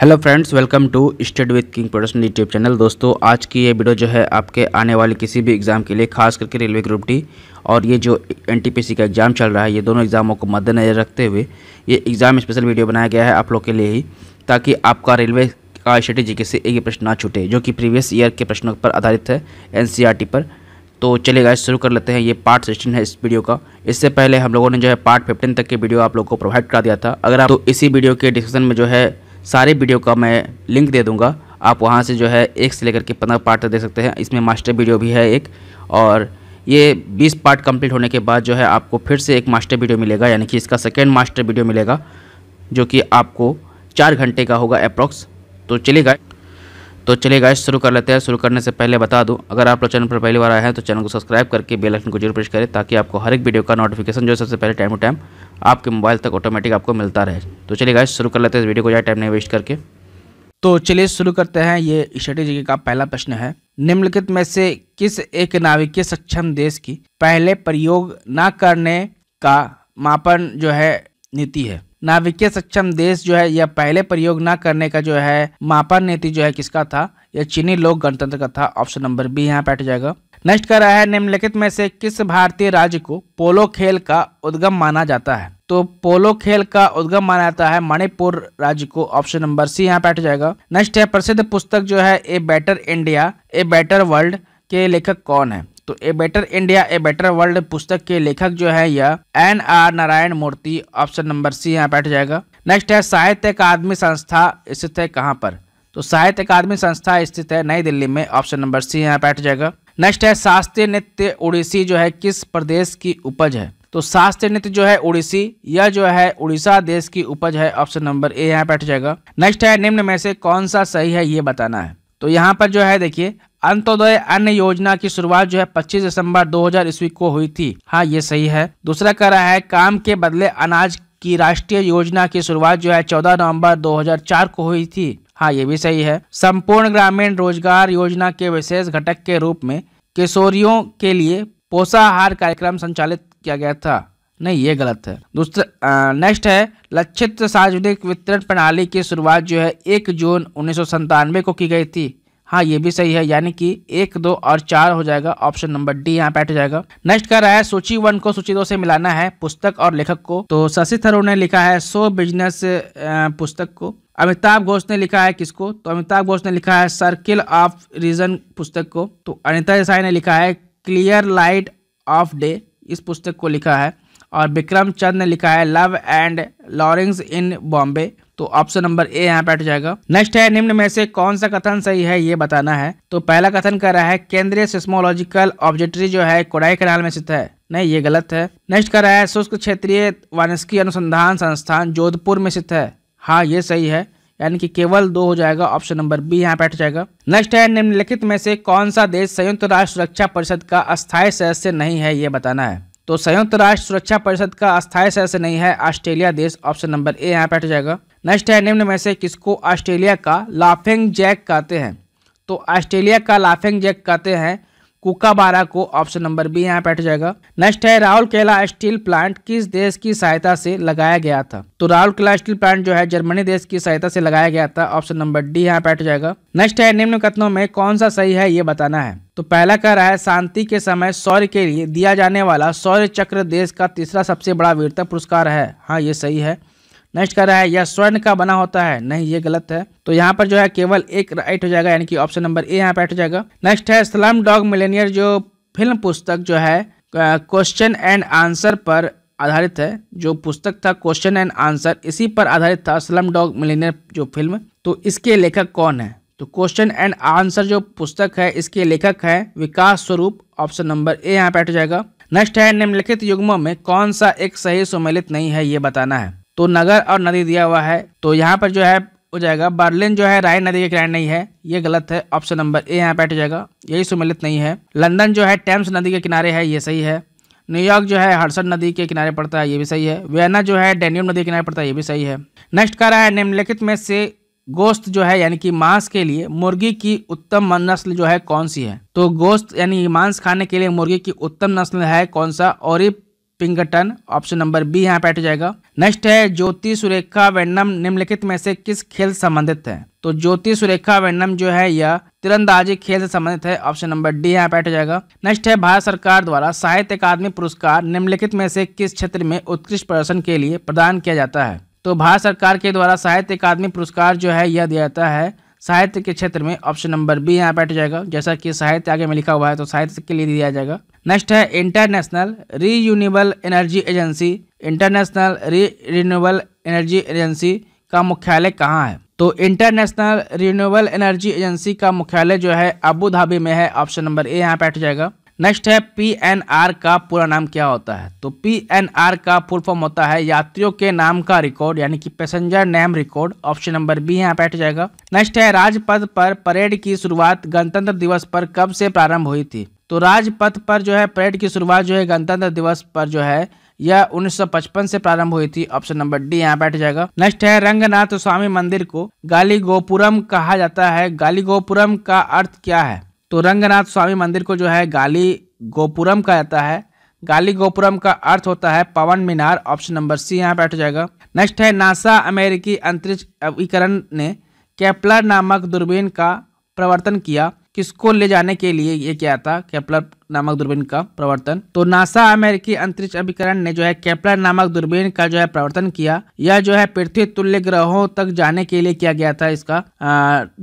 hello friends welcome to study with king production YouTube channel दोस्तों आज की ये वीडियो जो है आपके आने वाले किसी भी एग्ज़ाम के लिए खास करके रेलवे ग्रुप डी और ये जो एनटीपीसी का एग्ज़ाम चल रहा है ये दोनों एग्ज़ामों को मद्देनज़र रखते हुए ये एग्ज़ाम स्पेशल वीडियो बनाया गया है आप लोग के लिए ही ताकि आपका रेलवे का स्ट्रेटेजी से एक प्रश्न ना छूटे जो कि प्रीवियस ईयर के प्रश्नों पर आधारित है एन e पर तो चलेगा शुरू कर लेते हैं ये पार्ट सिक्सटीन है इस वीडियो का इससे पहले हम लोगों ने जो है पार्ट फिफ्टीन तक के वीडियो आप लोग को प्रोवाइड करा दिया था अगर आप तो इसी वीडियो के डिस्क्रिप्शन में जो है सारे वीडियो का मैं लिंक दे दूँगा आप वहाँ से जो है एक से लेकर के पंद्रह पार्ट दे सकते हैं इसमें मास्टर वीडियो भी है एक और ये बीस पार्ट कंप्लीट होने के बाद जो है आपको फिर से एक मास्टर वीडियो मिलेगा यानी कि इसका सेकेंड मास्टर वीडियो मिलेगा जो कि आपको चार घंटे का होगा अप्रॉक्स तो चलेगा तो चले गाइस शुरू कर लेते हैं शुरू करने से पहले बता दूं अगर आप लोग चैनल पर पहली बार आए हैं तो चैनल को सब्सक्राइब करके बेल आइकन को जरूर प्रेस करें ताकि आपको हर एक वीडियो का नोटिफिकेशन जो है सबसे पहले टाइम टू टाइम आपके मोबाइल तक ऑटोमेटिक आपको मिलता रहे तो चलिए गाइस शुरू कर लेते हैं इस वीडियो को ज़्यादा टाइम नहीं वेस्ट करके तो चलिए शुरू करते हैं ये स्ट्रेटेजी का पहला प्रश्न है निम्नलिखित में से किस एक नाविकीय सक्षम देश की पहले प्रयोग न करने का मापन जो है नीति है नाविकीय सक्षम देश जो है यह पहले प्रयोग न करने का जो है मापन नीति जो है किसका था यह चीनी लोक गणतंत्र का था ऑप्शन नंबर बी यहाँ बैठ जाएगा नेक्स्ट कर रहा है निम्नलिखित में से किस भारतीय राज्य को पोलो खेल का उद्गम माना जाता है तो पोलो खेल का उद्गम माना जाता है मणिपुर राज्य को ऑप्शन नंबर सी यहाँ पे हट जाएगा नेक्स्ट है प्रसिद्ध पुस्तक जो है a better India a better world के लेखक कौन है तो a better India a better world पुस्तक के लेखक जो है यह N R Narayana Murthy option number C यहाँ बैठ जाएगा नेक्स्ट है साहित्य अकादमी संस्था स्थित है कहाँ पर तो साहित्य अकादमी संस्था स्थित है नई दिल्ली में ऑप्शन नंबर सी यहाँ बैठ जाएगा नेक्स्ट है शास्त्रीय नृत्य उड़ीसी जो है किस प्रदेश की उपज है तो शास्त्रीय नृत्य जो है उड़ीसी यह जो है उड़ीसा देश की उपज है ऑप्शन नंबर ए यहाँ बैठ जाएगा नेक्स्ट है निम्न में से कौन सा सही है ये बताना है तो यहाँ पर जो है देखिए अंत्योदय अन्न योजना की शुरुआत जो है 25 दिसंबर 2000 ईस्वी को हुई थी हाँ ये सही है दूसरा कह रहा है काम के बदले अनाज की राष्ट्रीय योजना की शुरुआत जो है 14 नवंबर 2004 को हुई थी हाँ ये भी सही है संपूर्ण ग्रामीण रोजगार योजना के विशेष घटक के रूप में किशोरियों के लिए पोषाहार कार्यक्रम संचालित किया गया था नहीं ये गलत है दूसरा नेक्स्ट है लक्षित सार्वजनिक वितरण प्रणाली की शुरुआत जो है एक जून उन्नीस को की गई थी हाँ ये भी सही है यानी कि एक दो और चार हो जाएगा ऑप्शन नंबर डी यहाँ पे हो जाएगा नेक्स्ट कर रहा है सूची वन को सूची दो से मिलाना है पुस्तक और लेखक को तो शशि थरूर ने लिखा है सो बिजनेस पुस्तक को अमिताभ घोष ने लिखा है किसको तो अमिताभ घोष ने लिखा है सर्किल ऑफ रीजन पुस्तक को तो अनिता देसाई ने लिखा है क्लियर लाइट ऑफ डे इस पुस्तक को लिखा है और विक्रम चंद ने लिखा है love and Lawrence in Bombay तो ऑप्शन नंबर ए यहाँ पे हट जाएगा नेक्स्ट है निम्न में से कौन सा कथन सही है ये बताना है तो पहला कथन कर रहा है केंद्रीय सिस्मोलॉजिकल ऑब्जेक्टरी जो है कोडाई कनाल में स्थित है नहीं ये गलत है नेक्स्ट कर रहा है शुष्क क्षेत्रीय वानस्की अनुसंधान संस्थान जोधपुर में स्थित है हाँ ये सही है यानी कि केवल दो हो जाएगा ऑप्शन नंबर बी यहाँ बैठ जाएगा नेक्स्ट है निम्नलिखित में से कौन सा देश संयुक्त राष्ट्र सुरक्षा परिषद का अस्थायी सदस्य नहीं है ये बताना है तो संयुक्त राष्ट्र सुरक्षा परिषद का अस्थायी सदस्य नहीं है ऑस्ट्रेलिया देश ऑप्शन नंबर ए यहाँ बैठ जाएगा नेक्स्ट है निम्न में से किसको ऑस्ट्रेलिया का लाफिंग जैक कहते हैं तो ऑस्ट्रेलिया का लाफिंग जैक कहते हैं कुकाबारा को ऑप्शन नंबर बी यहाँ बैठ जाएगा नेक्स्ट है राहुल केला स्टील प्लांट किस देश की सहायता से लगाया गया था तो राहुल केला स्टील प्लांट जो है जर्मनी देश की सहायता से लगाया गया था ऑप्शन नंबर डी यहाँ बैठ जाएगा नेक्स्ट है निम्न कथनों में कौन सा सही है ये बताना है तो पहला कह रहा है शांति के समय सौर्य के लिए दिया जाने वाला सौर्य चक्र देश का तीसरा सबसे बड़ा वीरता पुरस्कार है हाँ ये सही है नेक्स्ट कह रहा है यह स्वर्ण का बना होता है नहीं ये गलत है तो यहाँ पर जो है केवल एक राइट हो जाएगा यानी कि ऑप्शन नंबर ए यहाँ पर राइट हो जाएगा नेक्स्ट है स्लम डॉग मिलेनियर जो फिल्म पुस्तक जो है क्वेश्चन एंड आंसर पर आधारित है जो पुस्तक था क्वेश्चन एंड आंसर इसी पर आधारित था स्लम डॉग मिलेनियर जो फिल्म तो इसके लेखक कौन है तो क्वेश्चन एंड आंसर जो पुस्तक है इसके लेखक है विकास स्वरूप ऑप्शन नंबर ए यहाँ पे हो जाएगा नेक्स्ट है निम्नलिखित युग्मों में कौन सा एक सही सुमेलित नहीं है ये बताना है तो नगर और नदी दिया हुआ है तो यहाँ पर जो है हो जाएगा बर्लिन जो है राइन नदी के किनारे नहीं है ये गलत है ऑप्शन नंबर ए यहाँ पे हो जाएगा यही सुमिलित नहीं है लंदन जो है टेम्स नदी के किनारे है ये सही है न्यूयॉर्क जो है हर्सन नदी के किनारे पड़ता है ये भी सही है वियना जो है डेन्यूम नदी के किनारे पड़ता है ये भी सही है नेक्स्ट कह रहा है निम्नलिखित में से गोश्त जो है यानी कि मांस के लिए मुर्गी की उत्तम नस्ल जो है कौन सी है तो गोश्त यानी मांस खाने के लिए मुर्गी की उत्तम नस्ल है कौन सा और पिंगटन ऑप्शन नंबर बी यहाँ पे हट जाएगा नेक्स्ट है ज्योति सुरेखा वैनम निम्नलिखित में से किस खेल से संबंधित है तो ज्योति सुरेखा वैनम जो है यह तिरंदाजी खेल से संबंधित है ऑप्शन नंबर डी यहाँ पे हट जाएगा नेक्स्ट है भारत सरकार द्वारा साहित्य अकादमी पुरस्कार निम्नलिखित में से किस क्षेत्र में उत्कृष्ट प्रदर्शन के लिए प्रदान किया जाता है तो भारत सरकार के द्वारा साहित्य अकादमी पुरस्कार जो है यह दिया जाता है साहित्य के क्षेत्र में ऑप्शन नंबर बी यहाँ बैठ जाएगा जैसा कि साहित्य आगे में लिखा हुआ है तो साहित्य के लिए दिया जाएगा नेक्स्ट है international renewable energy agency international re energy agency का मुख्यालय कहाँ है तो इंटरनेशनल रिन्यूएबल एनर्जी एजेंसी का मुख्यालय जो है अबू धाबी में है ऑप्शन नंबर ए यहाँ पे हट जाएगा नेक्स्ट है पीएनआर का पूरा नाम क्या होता है तो पीएनआर का फुल फॉर्म होता है यात्रियों के नाम का रिकॉर्ड यानी कि passenger name record option number B यहाँ पे जाएगा नेक्स्ट है राजपथ पर परेड की शुरुआत गणतंत्र दिवस पर कब से प्रारंभ हुई थी तो राजपथ पर जो है परेड की शुरुआत जो है गणतंत्र दिवस पर जो है यह 1955 से प्रारंभ हुई थी ऑप्शन नंबर डी यहाँ बैठ जाएगा नेक्स्ट है रंगनाथ स्वामी मंदिर को गाली गोपुरम कहा जाता है गाली गोपुरम का अर्थ क्या है तो रंगनाथ स्वामी मंदिर को जो है गाली गोपुरम कहा जाता है गाली गोपुरम का अर्थ होता है पवन मीनार ऑप्शन नंबर सी यहाँ बैठ जाएगा नेक्स्ट है नासा अमेरिकी अंतरिक्ष अभिकरण ने कैप्लर नामक दूरबीन का प्रवर्तन किया किसको ले जाने के लिए ये किया था कैप्लर नामक दूरबीन का प्रवर्तन तो नासा अमेरिकी अंतरिक्ष अभिकरण ने जो है कैप्लर नामक दूरबीन का जो है प्रवर्तन किया यह जो है पृथ्वी तुल्य ग्रहों तक जाने के लिए किया गया था इसका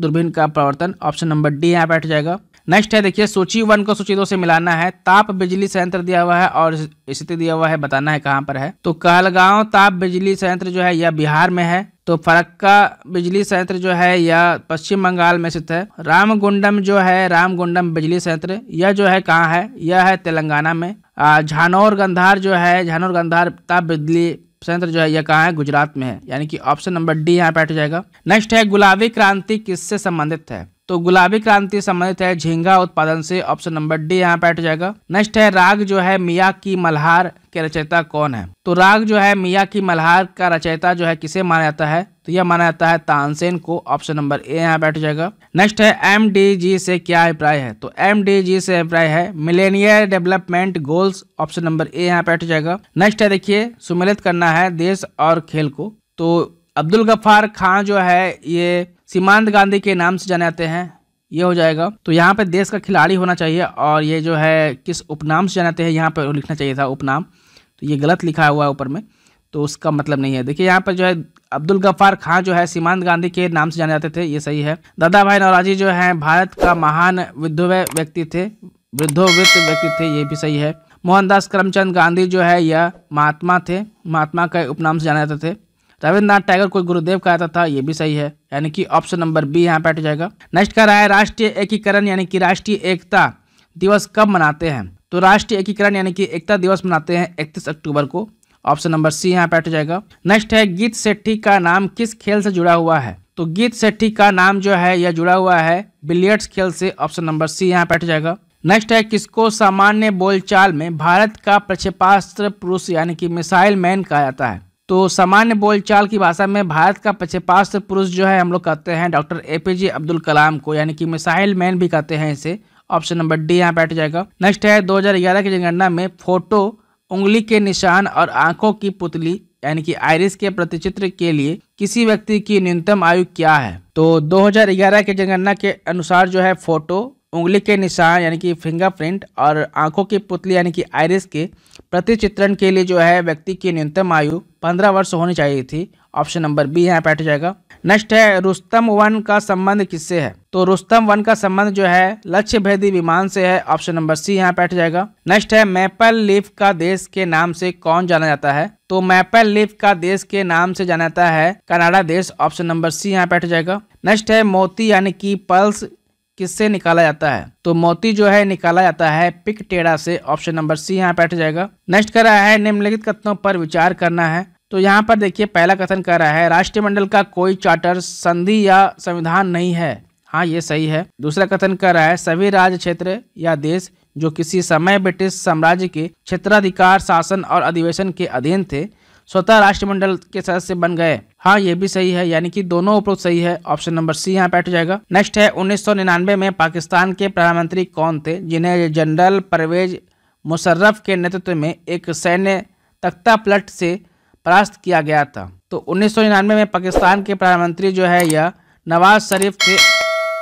दूरबीन का प्रवर्तन ऑप्शन नंबर डी यहाँ बैठ जाएगा नेक्स्ट है देखिए सूची वन को सूची दो से मिलाना है ताप बिजली संयंत्र दिया हुआ है और स्थिति दिया हुआ है बताना है कहाँ पर है तो कहलगांव ताप बिजली संयंत्र जो है यह बिहार में है तो फरक्का बिजली संयंत्र जो है यह पश्चिम बंगाल में स्थित है रामगुंडम जो है रामगुंडम बिजली संयंत्र यह जो है कहाँ है यह है तेलंगाना में झानौर गंधार जो है झानौर गंधार ताप बिजली संयंत्र जो है यह कहाँ है गुजरात में है यानी कि ऑप्शन नंबर डी यहाँ पे बैठ जाएगा नेक्स्ट है गुलाबी क्रांति किससे संबंधित है तो गुलाबी क्रांति संबंधित है झींगा उत्पादन से ऑप्शन नंबर डी यहाँ पे हट जाएगा नेक्स्ट है राग जो है मिया की मल्हार के रचयिता कौन है तो राग जो है मिया की मल्हार का रचयिता जो है किसे माना जाता है तो यह माना जाता है तानसेन को ऑप्शन नंबर ए यहाँ बैठ जाएगा नेक्स्ट है एम से क्या अभिप्राय है तो एम से अभिप्राय है millionaire development goals option number A यहाँ बैठ जाएगा नेक्स्ट है देखिए सुमिलित करना है देश और खेल को तो अब्दुल गफ्फार खान जो है ये सीमांत गांधी के नाम से जाने जाते हैं ये हो जाएगा तो यहाँ पे देश का खिलाड़ी होना चाहिए और ये जो है किस उपनाम से जाने हैं यहाँ पर लिखना चाहिए था उपनाम तो ये गलत लिखा हुआ है ऊपर में तो उसका मतलब नहीं है देखिए यहाँ पर जो है अब्दुल गफ्फार खां जो है सीमांत गांधी के नाम से जाने जाते थे ये सही है दादा भाई नौराजी जो है भारत का महान विधव व्यक्ति थे वृद्धोवृत्त व्यक्ति थे ये भी सही है मोहनदास करमचंद गांधी जो है यह महात्मा थे महात्मा का उपनाम से जाने जाते थे रविन्द्रनाथ टैगोर को गुरुदेव कहा था ये भी सही है यानी कि ऑप्शन नंबर बी यहाँ बैठ जाएगा नेक्स्ट कह रहा है राष्ट्रीय एकीकरण यानी कि राष्ट्रीय एकता दिवस कब मनाते हैं तो राष्ट्रीय एकीकरण यानी कि एकता दिवस मनाते हैं इकतीस अक्टूबर को ऑप्शन नंबर सी यहाँ बैठ जाएगा नेक्स्ट है गीत सेठी का नाम किस खेल से जुड़ा हुआ है तो गीत सेठी का नाम जो है यह जुड़ा हुआ है बिलियर्ड्स खेल से ऑप्शन नंबर सी यहाँ बैठ जाएगा नेक्स्ट है किसको सामान्य बोलचाल में भारत का प्रक्षेपास्त्र पुरुष यानी कि मिसाइल मैन कहा जाता है तो सामान्य बोलचाल की भाषा में भारत का पचेपास्त्र पुरुष जो है हम लोग कहते हैं doctor A P J Abdul Kalam को यानी कि मिसाइल मैन भी कहते हैं इसे ऑप्शन नंबर डी यहाँ बैठ जाएगा नेक्स्ट है 2011 की जनगणना में फोटो उंगली के निशान और आंखों की पुतली यानी कि आयरिस के प्रतिचित्र के लिए किसी व्यक्ति की न्यूनतम आयु क्या है तो 2011 के जनगणना के अनुसार जो है फोटो उंगली के निशान यानी कि फिंगरप्रिंट और आंखों की पुतली यानी कि आयरिस के प्रतिचित्रण के लिए जो है व्यक्ति की न्यूनतम आयु पंद्रह वर्ष होनी चाहिए थी ऑप्शन नंबर बी यहाँ बैठ जाएगा नेक्स्ट है रुस्तम वन का संबंध किससे है तो रुस्तम वन का संबंध जो है लक्ष्य भेदी विमान से है ऑप्शन नंबर सी यहाँ बैठ जाएगा नेक्स्ट है मैपल लीफ का देश के नाम से कौन जाना जाता है तो मैपल लीफ का देश के नाम से जाना जाता है कनाडा देश ऑप्शन नंबर सी यहाँ बैठ जाएगा नेक्स्ट है मोती यानी कि पल्स किससे निकाला जाता है तो मोती जो है निकाला जाता है पिक टेड़ा से ऑप्शन नंबर सी यहाँ बैठ जाएगा नेक्स्ट कर रहा है निम्नलिखित कथनों पर विचार करना है तो यहाँ पर देखिए पहला कथन कर रहा है राष्ट्रमंडल का कोई चार्टर संधि या संविधान नहीं है हाँ ये सही है दूसरा कथन कर रहा है सभी राज्य क्षेत्र या देश जो किसी समय ब्रिटिश साम्राज्य के क्षेत्राधिकार शासन और अधिवेशन के अधीन थे स्वतः राष्ट्रमंडल के सदस्य बन गए हाँ ये भी सही है यानी कि दोनों उपरोक्त सही है ऑप्शन नंबर सी यहाँ बैठ जाएगा नेक्स्ट है उन्नीस में पाकिस्तान के प्रधानमंत्री कौन थे जिन्हें जनरल परवेज मुशर्रफ के नेतृत्व में एक सैन्य तख्ता प्लट से परास्त किया गया था तो उन्नीस में पाकिस्तान के प्रधानमंत्री जो है यह नवाज शरीफ थे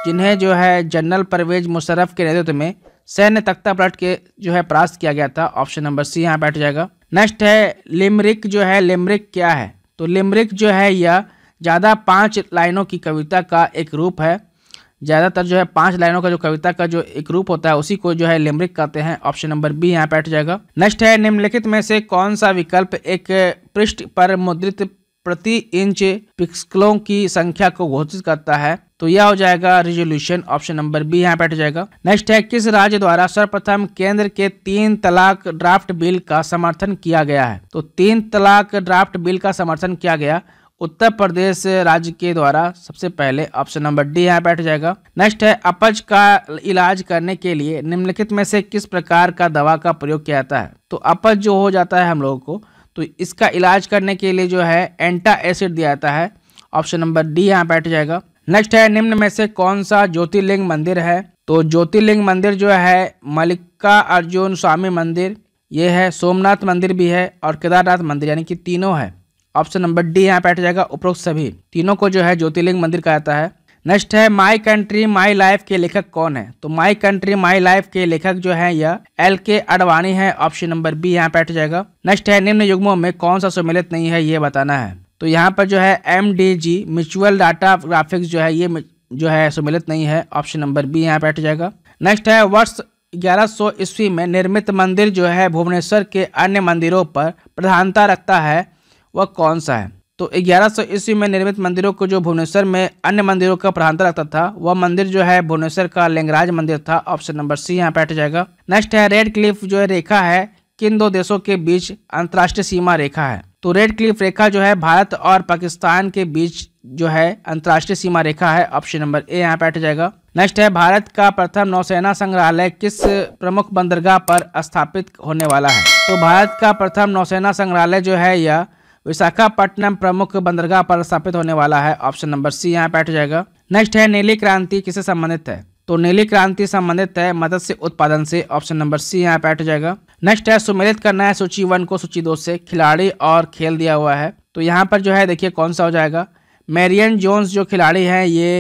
जिन्हें जो है जनरल परवेज मुशर्रफ के नेतृत्व में सैन्य तख्ता पलट के जो है परास्त किया गया था ऑप्शन नंबर सी यहाँ बैठ जाएगा नेक्स्ट है लिमरिक जो है लिमरिक क्या है तो लिमरिक जो है यह ज़्यादा पांच लाइनों की कविता का एक रूप है ज़्यादातर जो है पांच लाइनों का जो कविता का जो एक रूप होता है उसी को जो है लिमरिक कहते हैं ऑप्शन नंबर बी यहाँ बैठ जाएगा नेक्स्ट है निम्नलिखित में से कौन सा विकल्प एक पृष्ठ पर मुद्रित प्रति इंच पिक्सलों की संख्या को घोषित करता है तो यह हो जाएगा रिजोल्यूशन ऑप्शन नंबर बी यहाँ बैठ जाएगा नेक्स्ट है किस राज्य द्वारा सर्वप्रथम केंद्र के तीन तलाक ड्राफ्ट बिल का समर्थन किया गया है तो तीन तलाक ड्राफ्ट बिल का समर्थन किया गया उत्तर प्रदेश राज्य के द्वारा सबसे पहले ऑप्शन नंबर डी यहाँ बैठ जाएगा नेक्स्ट है अपच का इलाज करने के लिए निम्नलिखित में से किस प्रकार का दवा का प्रयोग किया जाता है तो अपच जो हो जाता है हम लोगों को तो इसका इलाज करने के लिए जो है एंटा एसिड दिया जाता है ऑप्शन नंबर डी यहाँ बैठ जाएगा नेक्स्ट है निम्न में से कौन सा ज्योतिर्लिंग मंदिर है तो ज्योतिर्लिंग मंदिर जो है मल्लिका अर्जुन स्वामी मंदिर ये है सोमनाथ मंदिर भी है और केदारनाथ मंदिर यानी कि तीनों है ऑप्शन नंबर डी यहाँ बैठ जाएगा उपरोक्त सभी तीनों को जो है ज्योतिर्लिंग मंदिर कहा जाता है नेक्स्ट है माय कंट्री माय लाइफ के लेखक कौन है तो माय कंट्री माय लाइफ के लेखक जो है यह एल के अडवाणी है ऑप्शन नंबर बी यहाँ पे जाएगा नेक्स्ट है निम्न युग्मों में कौन सा सम्मिलित नहीं है ये बताना है तो यहाँ पर जो है M D G mutual data graphics जो है ये जो है सम्मिलित नहीं है ऑप्शन नंबर बी यहाँ पे जाएगा नेक्स्ट है वर्ष 1100 ईस्वी में निर्मित मंदिर जो है भुवनेश्वर के अन्य मंदिरों पर प्रधानता रखता है वह कौन सा है तो ग्यारह सौ ईस्वी में निर्मित मंदिरों को जो भुवनेश्वर में अन्य मंदिरों का प्रधान रखता था वह मंदिर जो है भुवनेश्वर का लिंगराज मंदिर था ऑप्शन नंबर सी यहाँ बैठ जाएगा नेक्स्ट है रेड क्लिफ जो है रेखा है किन दो देशों के बीच अंतर्राष्ट्रीय सीमा रेखा है तो रेड क्लिफ रेखा जो है भारत और पाकिस्तान के बीच जो है अंतर्राष्ट्रीय सीमा रेखा है ऑप्शन नंबर ए यहाँ बैठ जाएगा नेक्स्ट है भारत का प्रथम नौसेना संग्रहालय किस प्रमुख बंदरगाह पर स्थापित होने वाला है तो भारत का प्रथम नौसेना संग्रहालय जो है यह विशाखापट्टनम प्रमुख बंदरगाह पर स्थापित होने वाला है ऑप्शन नंबर सी यहाँ बैठ जाएगा नेक्स्ट है नीली क्रांति किसे संबंधित है तो नीली क्रांति संबंधित है मत्स्य उत्पादन से ऑप्शन नंबर सी यहाँ बैठ जाएगा नेक्स्ट है सुमेलित करना है सूची वन को सूची दो से खिलाड़ी और खेल दिया हुआ है तो यहाँ पर जो है देखिए कौन सा हो जाएगा मेरियन जोन्स जो खिलाड़ी हैं ये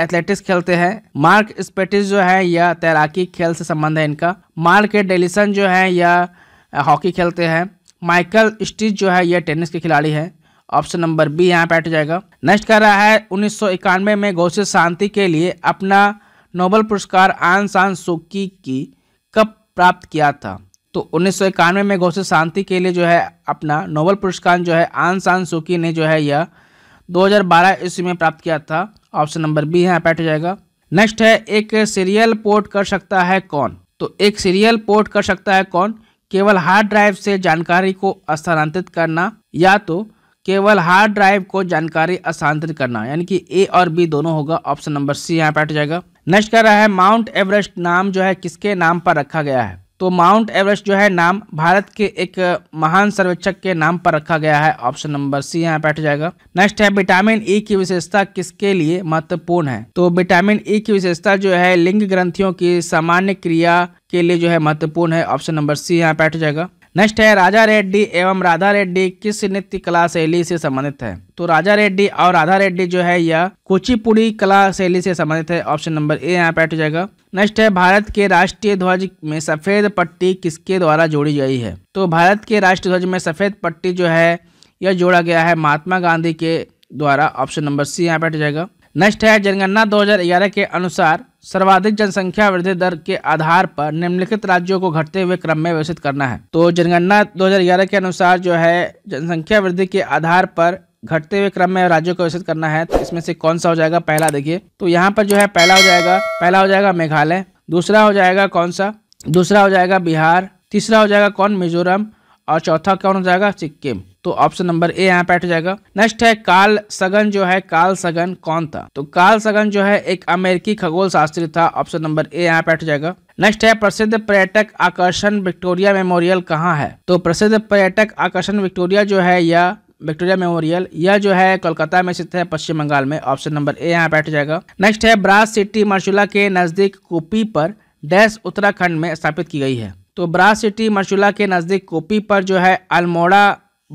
एथलेटिक्स खेलते हैं मार्क स्पेटिस जो है यह तैराकी खेल से संबंध है इनका मार्क डेलिसन जो है यह हॉकी खेलते हैं माइकल स्टीज जो है यह टेनिस के खिलाड़ी है ऑप्शन नंबर बी यहाँ पे जाएगा नेक्स्ट कह रहा है उन्नीस में घोषित शांति के लिए अपना नोबल पुरस्कार आन सान सुकी की कब प्राप्त किया था तो उन्नीस में घोषित शांति के लिए जो है अपना नोबल पुरस्कार जो है आन सान सुकी ने जो है यह 2012 ईस्वी में प्राप्त किया था ऑप्शन नंबर बी यहाँ पे जाएगा नेक्स्ट है एक सीरियल पोर्ट कर सकता है कौन तो एक सीरियल पोर्ट कर सकता है कौन केवल हार्ड ड्राइव से जानकारी को स्थानांतरित करना या तो केवल हार्ड ड्राइव को जानकारी स्थानांतरित करना यानी कि ए और बी दोनों होगा ऑप्शन नंबर सी यहाँ पे जाएगा नेक्स्ट कर रहा है माउंट एवरेस्ट नाम जो है किसके नाम पर रखा गया है तो माउंट एवरेस्ट जो है नाम भारत के एक महान सर्वेक्षक के नाम पर रखा गया है ऑप्शन नंबर सी यहाँ बैठ जाएगा नेक्स्ट है विटामिन ई e की विशेषता किसके लिए महत्वपूर्ण है तो विटामिन ई e की विशेषता जो है लिंग ग्रंथियों की सामान्य क्रिया के लिए जो है महत्वपूर्ण है ऑप्शन नंबर सी यहाँ बैठ जाएगा नेक्स्ट है राजा रेड्डी एवं राधा रेड्डी किस नृत्य कला शैली से संबंधित है तो राजा रेड्डी और राधा रेड्डी जो है यह कुचिपुड़ी कला शैली से संबंधित है ऑप्शन नंबर ए यहाँ बैठ जाएगा नेक्स्ट है भारत के राष्ट्रीय ध्वज में सफेद पट्टी किसके द्वारा जोड़ी गई है तो भारत के राष्ट्रीय ध्वज में सफेद पट्टी जो है यह जोड़ा गया है महात्मा गांधी के द्वारा ऑप्शन नंबर सी यहाँ बैठ जाएगा नेक्स्ट है जनगणना 2011 के अनुसार सर्वाधिक जनसंख्या वृद्धि दर के आधार पर निम्नलिखित राज्यों को घटते हुए क्रम में व्यवस्थित करना है तो जनगणना 2011 के अनुसार जो है जनसंख्या वृद्धि के आधार पर घटते हुए क्रम में राज्यों को व्यवस्थित करना है तो इसमें से कौन सा हो जाएगा पहला देखिए तो यहाँ पर जो है पहला हो जाएगा पहला हो जाएगा मेघालय दूसरा हो जाएगा कौन सा दूसरा हो जाएगा बिहार तीसरा हो जाएगा कौन मिजोरम और चौथा कौन हो जाएगा सिक्किम तो ऑप्शन नंबर ए यहाँ पे हो जाएगा नेक्स्ट है काल सगन जो है काल सगन कौन था तो काल सगन जो है एक अमेरिकी खगोल शास्त्री था ऑप्शन नंबर ए यहाँ पे हो जाएगा नेक्स्ट है प्रसिद्ध पर्यटक आकर्षण विक्टोरिया मेमोरियल कहाँ है तो प्रसिद्ध पर्यटक आकर्षण विक्टोरिया जो है यह विक्टोरिया मेमोरियल यह जो है कोलकाता में स्थित है पश्चिम बंगाल में ऑप्शन नंबर ए यहाँ बैठ जाएगा नेक्स्ट है ब्रास सिटी मार्शुला के नजदीक कुपी पर डैश उत्तराखंड में स्थापित की गई है तो ब्रास सिटी मरचूला के नज़दीक कोपी पर जो है अल्मोड़ा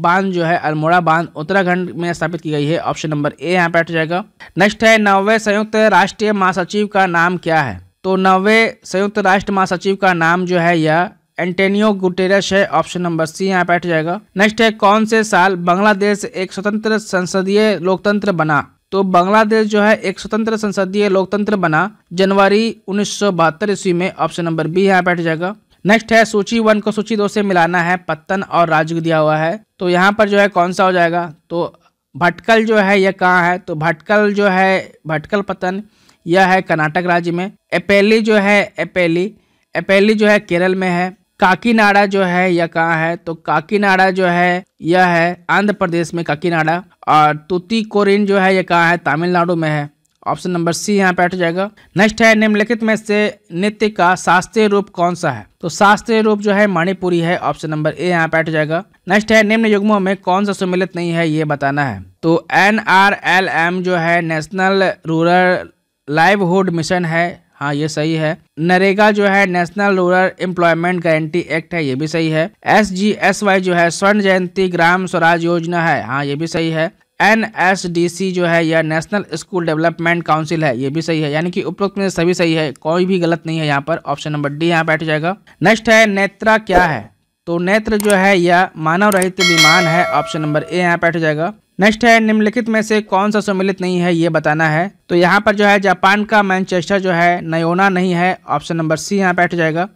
बांध जो है अल्मोड़ा बांध उत्तराखंड में स्थापित की गई है ऑप्शन नंबर ए यहाँ पर हट जाएगा नेक्स्ट है नौवे संयुक्त राष्ट्रीय महासचिव का नाम क्या है तो नौवे संयुक्त राष्ट्र महासचिव का नाम जो है यह एंटेनियो गुटेरस है ऑप्शन नंबर सी यहाँ पर हट जाएगा नेक्स्ट है कौन से साल बांग्लादेश एक स्वतंत्र संसदीय लोकतंत्र बना तो बांग्लादेश जो है एक स्वतंत्र संसदीय लोकतंत्र बना जनवरी उन्नीस ईस्वी में ऑप्शन नंबर बी यहाँ बैठ जाएगा नेक्स्ट है सूची वन को सूची दो से मिलाना है पत्तन और राजू दिया हुआ है तो यहाँ पर जो है कौन सा हो जाएगा तो भटकल जो है यह कहाँ है तो भटकल जो है भटकल पतन यह है कर्नाटक राज्य में एपेली जो है एपेली एपेली जो है केरल में है काकीनाडा जो है यह कहाँ है तो काकीनाडा जो है यह है आंध्र प्रदेश में काकीनाडा और तुतिकोरिन जो है यह कहाँ है तमिलनाडु में है ऑप्शन नंबर सी यहाँ पे हट जाएगा नेक्स्ट है निम्नलिखित में से नृत्य का शास्त्रीय रूप कौन सा है तो शास्त्रीय रूप जो है मणिपुरी है ऑप्शन नंबर ए यहाँ पे हट जाएगा नेक्स्ट है निम्न युग्मों में कौन सा सम्मिलित नहीं है ये बताना है तो एन आर एल एम जो है नेशनल रूरल लाइवहुड मिशन है हाँ ये सही है नरेगा जो है national rural employment guarantee act है ये भी सही है एस जी एस वाई जो है स्वर्ण जयंती ग्राम स्वराज योजना है हाँ ये भी सही है एन एस डी सी जो है यह नेशनल स्कूल डेवलपमेंट काउंसिल है ये भी सही है यानी कि उपरोक्त में सभी सही है कोई भी गलत नहीं है यहाँ पर ऑप्शन नंबर डी यहाँ बैठ जाएगा नेक्स्ट है नेत्रा क्या है तो नेत्र जो है यह मानव रहित विमान है ऑप्शन नंबर ए यहाँ बैठ जाएगा नेक्स्ट है निम्नलिखित में से कौन सा सम्मिलित नहीं है ये बताना है तो यहाँ पर जो है जापान का मैनचेस्टर जो है नयोना नहीं है ऑप्शन नंबर सी यहाँ बैठ जाएगा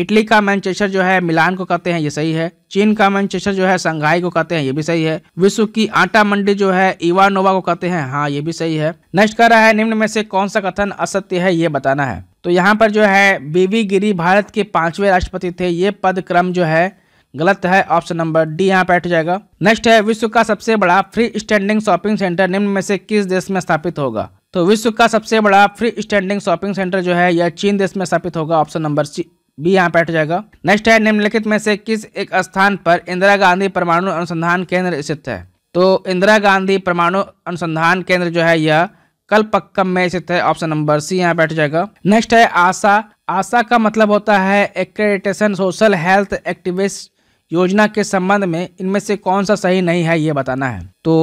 इटली का मैनचेस्टर जो है मिलान को कहते हैं ये सही है चीन का मैनचेस्टर जो है संघाई को कहते हैं ये भी सही है विश्व की आटा मंडी जो है इवानोवा को कहते हैं हाँ ये भी सही है नेक्स्ट कह रहा है निम्न में से कौन सा कथन असत्य है ये बताना है तो यहाँ पर जो है बीवी गिरी भारत के पांचवे राष्ट्रपति थे ये पद क्रम जो है गलत है ऑप्शन नंबर डी यहाँ पर जाएगा नेक्स्ट है विश्व का सबसे बड़ा फ्री स्टैंडिंग शॉपिंग सेंटर निम्न में से किस देश में स्थापित होगा तो विश्व का सबसे बड़ा फ्री स्टैंडिंग शॉपिंग सेंटर जो है यह चीन देश में स्थापित होगा ऑप्शन नंबर सी बी यहाँ बैठ जाएगा नेक्स्ट है निम्नलिखित में से किस एक स्थान पर इंदिरा गांधी परमाणु अनुसंधान केंद्र स्थित है तो इंदिरा गांधी परमाणु अनुसंधान केंद्र जो है यह कलपक्कम में स्थित है ऑप्शन नंबर सी यहाँ बैठ जाएगा नेक्स्ट है आशा आशा का मतलब होता है एक्रेडिटेशन सोशल हेल्थ एक्टिविस्ट योजना के संबंध में इनमें से कौन सा सही नहीं है ये बताना है तो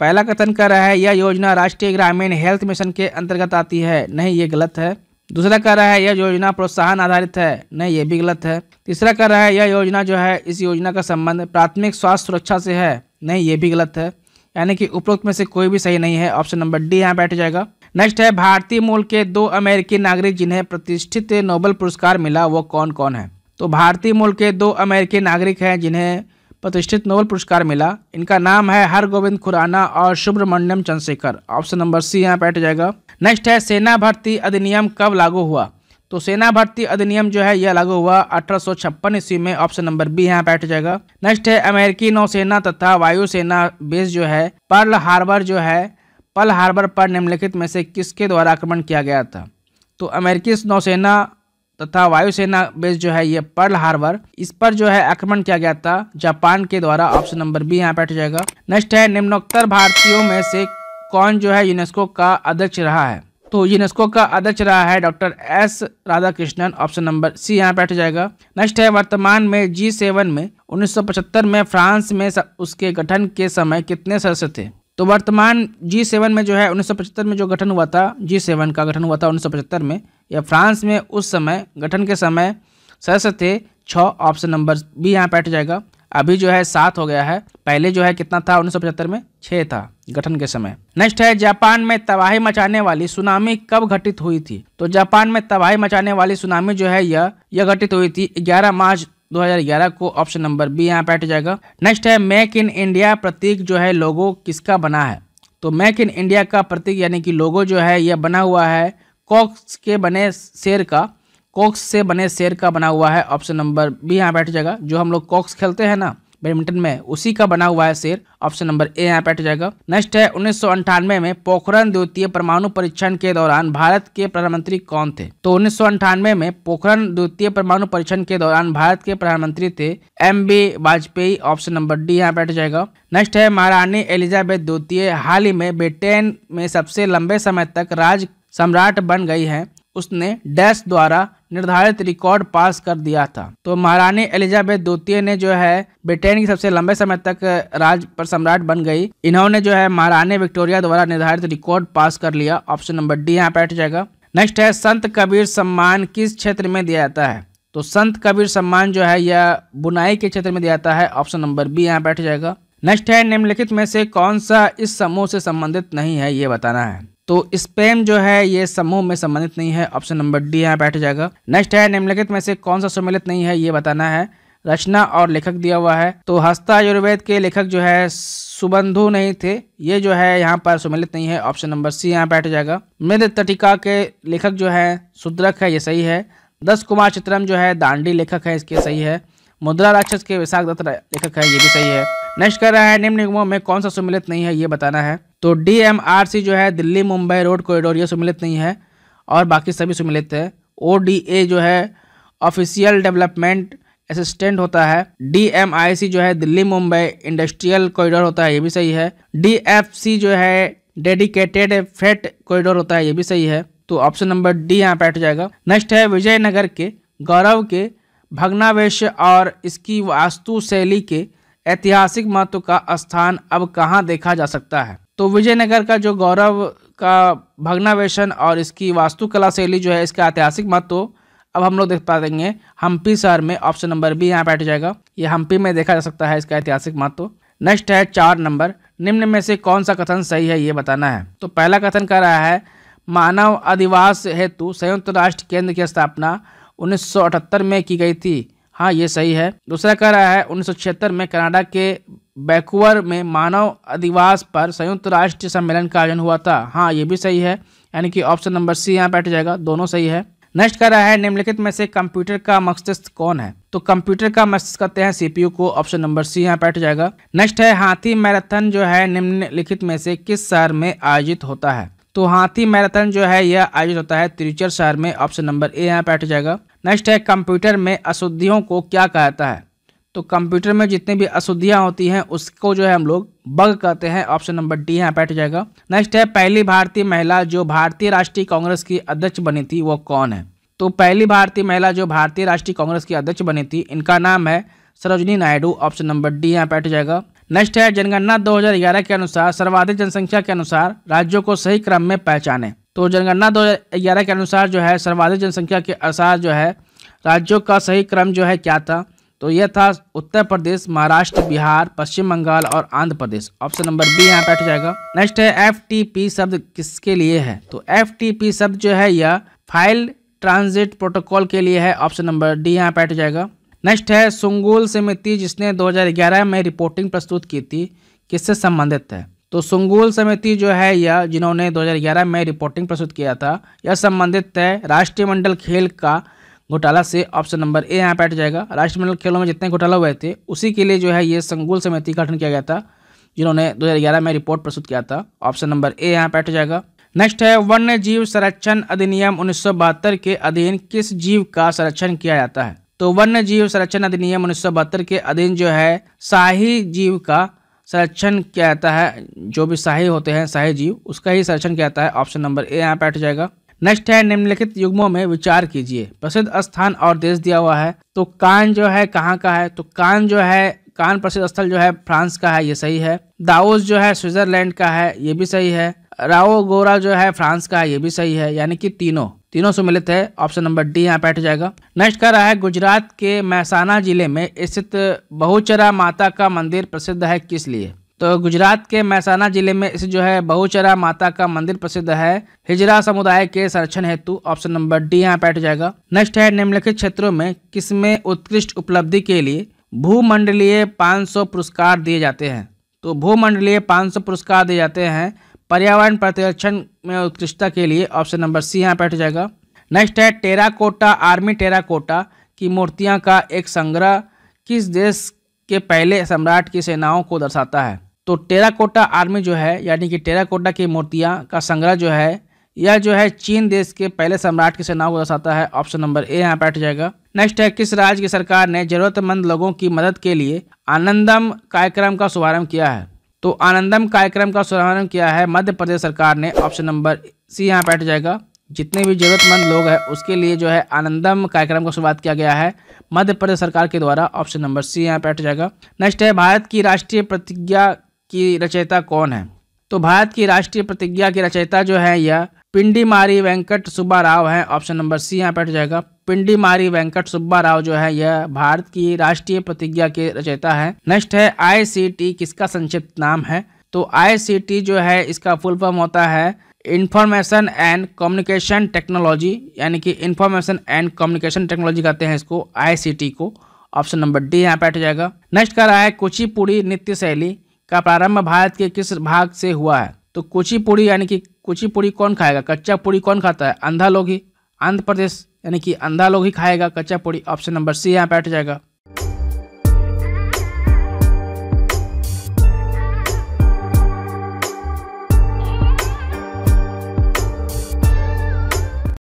पहला कथन कर रहा है यह योजना राष्ट्रीय ग्रामीण हेल्थ मिशन के अंतर्गत आती है नहीं ये गलत है दूसरा कह रहा है यह योजना प्रोत्साहन आधारित है नहीं ये भी गलत है तीसरा कह रहा है यह योजना जो है इस योजना का संबंध प्राथमिक स्वास्थ्य सुरक्षा से है नहीं ये भी गलत है यानी कि उपरोक्त में से कोई भी सही नहीं है ऑप्शन नंबर डी यहाँ बैठ जाएगा नेक्स्ट है भारतीय मूल के दो अमेरिकी नागरिक जिन्हें प्रतिष्ठित नोबल पुरस्कार मिला वो कौन कौन है तो भारतीय मूल के दो अमेरिकी नागरिक हैं जिन्हें प्रतिष्ठित नोबल पुरस्कार मिला इनका नाम है हर गोविंद खुराना और Subrahmanyan Chandrasekhar option number C यहाँ बैठ जाएगा नेक्स्ट है सेना भर्ती अधिनियम कब लागू हुआ तो सेना भर्ती अधिनियम जो है यह लागू हुआ अठारह ईस्वी में ऑप्शन नंबर बी यहाँ बैठ जाएगा नेक्स्ट है अमेरिकी नौसेना तथा वायुसेना बेस जो है पर्ल हार्बर जो है पर्ल हार्बर पर निम्नलिखित में से किसके द्वारा आक्रमण किया गया था तो अमेरिकी नौसेना तथा वायुसेना बेस जो है ये पर्ल हार्बर इस पर जो है आक्रमण किया गया था जापान के द्वारा ऑप्शन नंबर बी यहाँ बैठ जाएगा नेक्स्ट है निम्नोत्तर भारतीयों में से कौन जो है यूनेस्को का अध्यक्ष रहा है तो यूनेस्को का अध्यक्ष रहा है doctor S Radhakrishnan option number C यहाँ बैठ जाएगा नेक्स्ट है वर्तमान में जी सेवन में 1975 में फ्रांस में उसके गठन के समय कितने सदस्य थे तो वर्तमान जी सेवन में जो है 1975 में जो गठन हुआ था जी सेवन का गठन हुआ था 1975 में या फ्रांस में उस समय गठन के समय सदस्य थे छः ऑप्शन नंबर भी यहाँ बैठ जाएगा अभी जो है सात हो गया है पहले जो है कितना था उन्नीस में छः था गठन के समय नेक्स्ट है जापान में तबाही मचाने वाली सुनामी कब घटित हुई थी तो जापान में तबाही मचाने वाली सुनामी जो है यह यह घटित हुई थी 11 मार्च 2011 को ऑप्शन नंबर बी यहाँ बैठ जाएगा नेक्स्ट है मेक इन इंडिया प्रतीक जो है लोगो किसका बना है तो मेक इन इंडिया का प्रतीक यानी कि लोगो जो है यह बना हुआ है कॉक्स के बने शेर का कॉक्स से बने शेर का बना हुआ है ऑप्शन नंबर बी यहाँ बैठ जाएगा जो हम लोग कॉक्स खेलते हैं ना बैडमिंटन में उसी का बना हुआ है शेर ऑप्शन नंबर ए यहाँ बैठ जाएगा नेक्स्ट है उन्नीस में पोखरण द्वितीय परमाणु परीक्षण के दौरान भारत के प्रधानमंत्री कौन थे तो उन्नीस में पोखरण द्वितीय परमाणु परीक्षण के दौरान भारत के प्रधानमंत्री थे M B Vajpayee option number D यहाँ बैठ जाएगा नेक्स्ट है महारानी एलिजाबेथ द्वितीय हाल ही में ब्रिटेन में सबसे लंबे समय तक राज सम्राट बन गई है उसने डैश द्वारा निर्धारित रिकॉर्ड पास कर दिया था तो महारानी एलिजाबेथ द्वितीय ने जो है ब्रिटेन की सबसे लंबे समय तक राज पर सम्राट बन गई इन्होंने जो है महारानी विक्टोरिया द्वारा निर्धारित रिकॉर्ड पास कर लिया ऑप्शन नंबर डी यहाँ बैठ जाएगा नेक्स्ट है संत कबीर सम्मान किस क्षेत्र में दिया जाता है तो संत कबीर सम्मान जो है यह बुनाई के क्षेत्र में दिया जाता है ऑप्शन नंबर बी यहाँ बैठ जाएगा नेक्स्ट है निम्नलिखित में से कौन सा इस समूह से संबंधित नहीं है ये बताना है तो स्पेम जो है ये समूह में संबंधित नहीं है ऑप्शन नंबर डी यहाँ बैठ जाएगा नेक्स्ट है निम्नलिखित में से कौन सा सम्मिलित नहीं है ये बताना है रचना और लेखक दिया हुआ है तो हस्ता आयुर्वेद के लेखक जो है सुबंधु नहीं थे ये जो है यहाँ पर सुमिलित नहीं है ऑप्शन नंबर सी यहाँ बैठ जाएगा मृद तटिका के लेखक जो है सुद्रक है ये सही है दस कुमार चित्रम जो है दांडी लेखक है इसके सही है मुद्रा राक्षस के विशाख दत्त लेखक है ये भी सही है नेक्स्ट कर रहा है निम्न निगमों में कौन सा सम्मिलित नहीं है ये बताना है तो डी जो है दिल्ली मुंबई रोड कॉरिडोर यह सम्मिलित नहीं है और बाकी सभी सम्मिलित है ओ जो है ऑफिशियल डेवलपमेंट असिस्टेंट होता है डीएमआईसी जो है दिल्ली मुंबई इंडस्ट्रियल कॉरिडोर होता है ये भी सही है सी जो है डेडिकेटेड फेट कॉरिडोर होता है ये भी सही है तो ऑप्शन नंबर डी यहाँ पे बैठ जाएगा नेक्स्ट है विजयनगर के गौरव के भगनावेश और इसकी वास्तु शैली के ऐतिहासिक महत्व का स्थान अब कहाँ देखा जा सकता है तो विजयनगर का जो गौरव का भग्नावेशन और इसकी वास्तुकला शैली जो है इसका ऐतिहासिक महत्व अब हम लोग देख पा देंगे हम्पी शहर में ऑप्शन नंबर बी यहाँ बैठ जाएगा ये हम्पी में देखा जा सकता है इसका ऐतिहासिक महत्व नेक्स्ट है चार नंबर निम्न में से कौन सा कथन सही है ये बताना है तो पहला कथन कह रहा है मानव अधिवास हेतु संयुक्त राष्ट्र केंद्र की स्थापना 1978 में की गई थी हाँ ये सही है दूसरा कह रहा है उन्नीस में कनाडा के बैकुअर में मानव अधिवास पर संयुक्त राष्ट्र सम्मेलन का आयोजन हुआ था हाँ ये भी सही है यानी कि ऑप्शन नंबर सी यहाँ बैठ जाएगा दोनों सही है नेक्स्ट कह रहा है निम्नलिखित में से कंप्यूटर का मस्तिष्क कौन है तो कंप्यूटर का मस्तिष्क कहते हैं सीपीयू को ऑप्शन नंबर सी यहाँ बैठ जाएगा नेक्स्ट है हाथी मैराथन जो है निम्नलिखित में से किस शहर में आयोजित होता है तो हाथी मैराथन जो है यह आयोजित होता है त्रिचर शहर में ऑप्शन नंबर ए यहाँ बैठ जाएगा नेक्स्ट है कंप्यूटर में अशुद्धियों को क्या कहता है तो कंप्यूटर में जितनी भी अशुद्धियाँ होती हैं उसको जो है हम लोग बग कहते हैं ऑप्शन नंबर डी यहाँ बैठ जाएगा नेक्स्ट है पहली भारतीय महिला जो भारतीय राष्ट्रीय कांग्रेस की अध्यक्ष बनी थी वो कौन है तो पहली भारतीय महिला जो भारतीय राष्ट्रीय कांग्रेस की अध्यक्ष बनी थी इनका नाम है Sarojini Naidu option number D यहाँ बैठ जाएगा नेक्स्ट है जनगणना 2011 के अनुसार सर्वाधिक जनसंख्या के अनुसार राज्यों को सही क्रम में पहचाने तो जनगणना 2011 के अनुसार जो है सर्वाधिक जनसंख्या के अनुसार जो है राज्यों का सही क्रम जो है क्या था तो यह था उत्तर प्रदेश महाराष्ट्र बिहार पश्चिम बंगाल और Andhra Pradesh option number B यहाँ बैठ जाएगा नेक्स्ट है एफ शब्द किसके लिए है तो एफ शब्द जो है यह फाइल ट्रांजिट प्रोटोकॉल के लिए है ऑप्शन नंबर डी यहाँ बैठ जाएगा नेक्स्ट है सुंगुल समिति जिसने 2011 में रिपोर्टिंग प्रस्तुत की थी किससे संबंधित है तो सुंगुल समिति जो है यह जिन्होंने 2011 में रिपोर्टिंग प्रस्तुत किया था यह संबंधित है राष्ट्रीय मंडल खेल का घोटाला से ऑप्शन नंबर ए यहाँ पे हट जाएगा मंडल खेलों में जितने घोटाला हुए थे उसी के लिए जो है ये संगुल समिति का गठन किया गया था जिन्होंने 2011 में रिपोर्ट प्रस्तुत किया था ऑप्शन नंबर ए यहाँ पे हट जाएगा नेक्स्ट है वन्य जीव संरक्षण अधिनियम उन्नीस के अधीन किस जीव का संरक्षण किया जाता है तो वन्य जीव संरक्षण अधिनियम उन्नीस के अधीन जो है शाही जीव का संरक्षण क्या आता है जो भी शाही होते हैं शाही जीव उसका ही संरक्षण क्या आता है ऑप्शन नंबर ए यहाँ पे बैठ जाएगा नेक्स्ट है निम्नलिखित युग्मों में विचार कीजिए प्रसिद्ध स्थान और देश दिया हुआ है तो कान जो है कहाँ का है तो कान जो है कान प्रसिद्ध स्थल जो है फ्रांस का है ये सही है दाओस जो है स्विट्जरलैंड का है ये भी सही है राओ गोरा जो है फ्रांस का है ये भी सही है यानी कि तीनों तीनों सम्मिलित है ऑप्शन नंबर डी यहाँ बैठ जाएगा नेक्स्ट कह रहा है गुजरात के महसाना जिले में स्थित बहुचरा माता का मंदिर प्रसिद्ध है किस लिए तो गुजरात के महसाना जिले में इस जो है बहुचरा माता का मंदिर प्रसिद्ध है हिजरा समुदाय के संरक्षण हेतु ऑप्शन नंबर डी यहाँ बैठ जाएगा नेक्स्ट है निम्नलिखित क्षेत्रों में किसमें उत्कृष्ट उपलब्धि के लिए भूमंडलीय पाँच पुरस्कार दिए जाते हैं तो भूमंडलीय पाँच पुरस्कार दिए जाते हैं पर्यावरण प्रतिरक्षण में उत्कृष्टता के लिए ऑप्शन नंबर सी यहाँ बैठ जाएगा नेक्स्ट है टेराकोटा आर्मी टेराकोटा की मूर्तियाँ का एक संग्रह किस देश के पहले सम्राट की सेनाओं को दर्शाता है तो टेराकोटा आर्मी जो है यानी कि टेराकोटा की मूर्तियाँ का संग्रह जो है यह जो है चीन देश के पहले सम्राट की सेनाओं को दर्शाता है ऑप्शन नंबर ए यहाँ बैठ जाएगा नेक्स्ट है किस राज्य की सरकार ने जरूरतमंद लोगों की मदद के लिए आनंदम कार्यक्रम का शुभारंभ किया है तो आनंदम कार्यक्रम का शुभारंभ किया है मध्य प्रदेश सरकार ने ऑप्शन नंबर सी यहाँ बैठ जाएगा जितने भी ज़रूरतमंद लोग हैं उसके लिए जो है आनंदम कार्यक्रम का शुरुआत किया गया है मध्य प्रदेश सरकार के द्वारा ऑप्शन नंबर सी यहाँ बैठ जाएगा नेक्स्ट है भारत की राष्ट्रीय प्रतिज्ञा की रचयिता कौन है तो भारत की राष्ट्रीय प्रतिज्ञा की रचयिता जो है यह पिंडी मारी वेंकट सुब्बा राव है ऑप्शन नंबर सी यहाँ बैठ जाएगा पिंडी मारी वेंकट सुब्बा राव जो है यह भारत की राष्ट्रीय प्रतिज्ञा के रचयिता है नेक्स्ट है आईसीटी किसका संक्षिप्त नाम है तो आईसीटी जो है इसका फुल फॉर्म होता है इंफॉर्मेशन एंड कम्युनिकेशन टेक्नोलॉजी यानी कि इंफॉर्मेशन एंड कम्युनिकेशन टेक्नोलॉजी कहते हैं इसको आई को ऑप्शन नंबर डी यहाँ पे बैठ जाएगा नेक्स्ट कह रहा है कुचिपुड़ी नृत्य शैली का प्रारंभ भारत के किस भाग से हुआ है तो कोची पूड़ी यानी कि कोची पूड़ी कौन खाएगा कच्चा पूड़ी कौन खाता है अंधा लोग ही आंध्र प्रदेश यानी कि अंधा लोग ही खाएगा कच्चा पूड़ी ऑप्शन नंबर सी यहाँ पे बैठ जाएगा